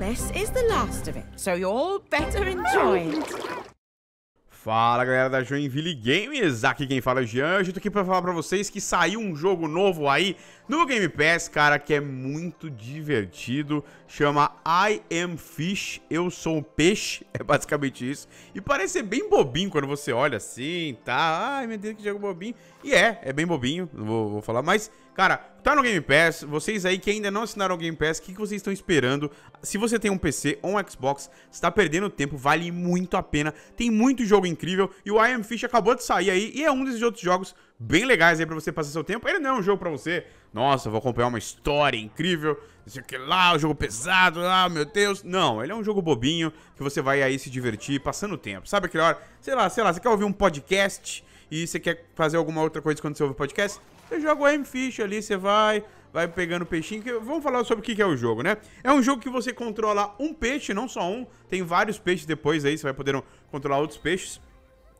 This is the last of it, so you all better enjoy it. Fala galera da Joinville Games, aqui quem fala é o Jean, eu tô aqui pra falar pra vocês que saiu um jogo novo aí no Game Pass, cara, que é muito divertido, chama I Am Fish, eu sou um peixe, é basicamente isso, e parece ser bem bobinho quando você olha assim, tá, ai meu Deus, que jogo bobinho, e é, é bem bobinho, vou, vou falar, mas Cara, tá no Game Pass, vocês aí que ainda não assinaram o Game Pass, o que, que vocês estão esperando? Se você tem um PC ou um Xbox, está perdendo tempo, vale muito a pena. Tem muito jogo incrível. E o I Am Fish acabou de sair aí e é um desses outros jogos bem legais aí pra você passar seu tempo. Ele não é um jogo pra você, nossa, vou acompanhar uma história incrível, não sei o que lá, um jogo pesado, lá, ah, meu Deus. Não, ele é um jogo bobinho que você vai aí se divertir passando o tempo. Sabe aquela hora, sei lá, sei lá, você quer ouvir um podcast e você quer fazer alguma outra coisa quando você ouve podcast? Você joga o Am fish ali, você vai, vai pegando peixinho. Que, vamos falar sobre o que, que é o jogo, né? É um jogo que você controla um peixe, não só um. Tem vários peixes depois aí, você vai poder controlar outros peixes.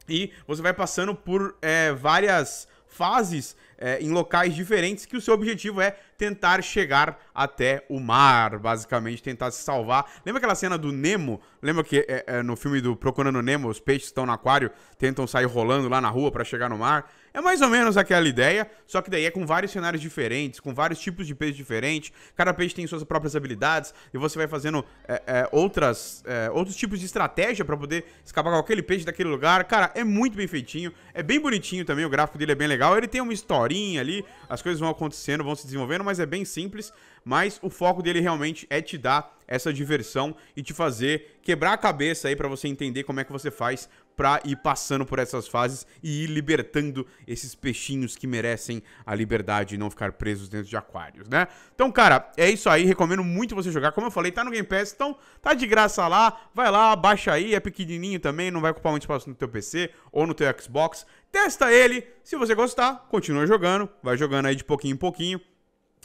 E você vai passando por é, várias fases é, em locais diferentes, que o seu objetivo é tentar chegar até o mar, basicamente, tentar se salvar. Lembra aquela cena do Nemo? Lembra que é, é, no filme do Procurando Nemo, os peixes estão no aquário, tentam sair rolando lá na rua para chegar no mar? É mais ou menos aquela ideia, só que daí é com vários cenários diferentes, com vários tipos de peixe diferentes. Cada peixe tem suas próprias habilidades e você vai fazendo é, é, outras, é, outros tipos de estratégia para poder escapar com aquele peixe daquele lugar. Cara, é muito bem feitinho, é bem bonitinho também, o gráfico dele é bem legal. Ele tem uma história historinha ali, as coisas vão acontecendo, vão se desenvolvendo, mas é bem simples. Mas o foco dele realmente é te dar essa diversão e te fazer quebrar a cabeça aí para você entender como é que você faz para ir passando por essas fases e ir libertando esses peixinhos que merecem a liberdade e não ficar presos dentro de aquários, né? Então, cara, é isso aí, recomendo muito você jogar. Como eu falei, tá no Game Pass, então tá de graça lá, vai lá, baixa aí, é pequenininho também, não vai ocupar muito espaço no teu PC ou no teu Xbox testa ele. Se você gostar, continua jogando, vai jogando aí de pouquinho em pouquinho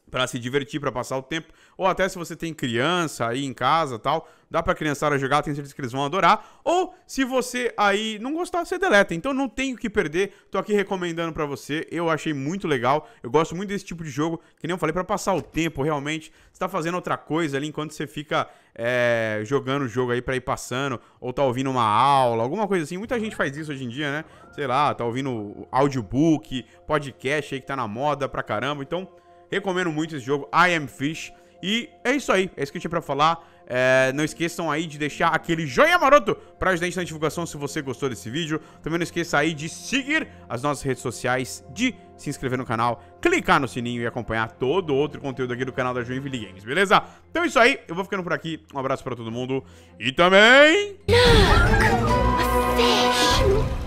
para se divertir, para passar o tempo, ou até se você tem criança aí em casa, tal, dá para criançada jogar, tenho certeza que eles vão adorar. Ou se você aí não gostar, você deleta. Então não tem o que perder. Tô aqui recomendando para você. Eu achei muito legal. Eu gosto muito desse tipo de jogo, que nem eu falei para passar o tempo realmente. Você tá fazendo outra coisa ali enquanto você fica é, jogando o jogo aí para ir passando, ou tá ouvindo uma aula, alguma coisa assim. Muita gente faz isso hoje em dia, né? Sei lá, tá ouvindo audiobook, podcast aí que tá na moda pra caramba. Então, Recomendo muito esse jogo, I Am Fish. E é isso aí, é isso que eu tinha pra falar. É, não esqueçam aí de deixar aquele joinha maroto para ajudar a gente na divulgação se você gostou desse vídeo. Também não esqueça aí de seguir as nossas redes sociais, de se inscrever no canal, clicar no sininho e acompanhar todo o outro conteúdo aqui do canal da Joinville Games, beleza? Então é isso aí, eu vou ficando por aqui. Um abraço para todo mundo e também... Look,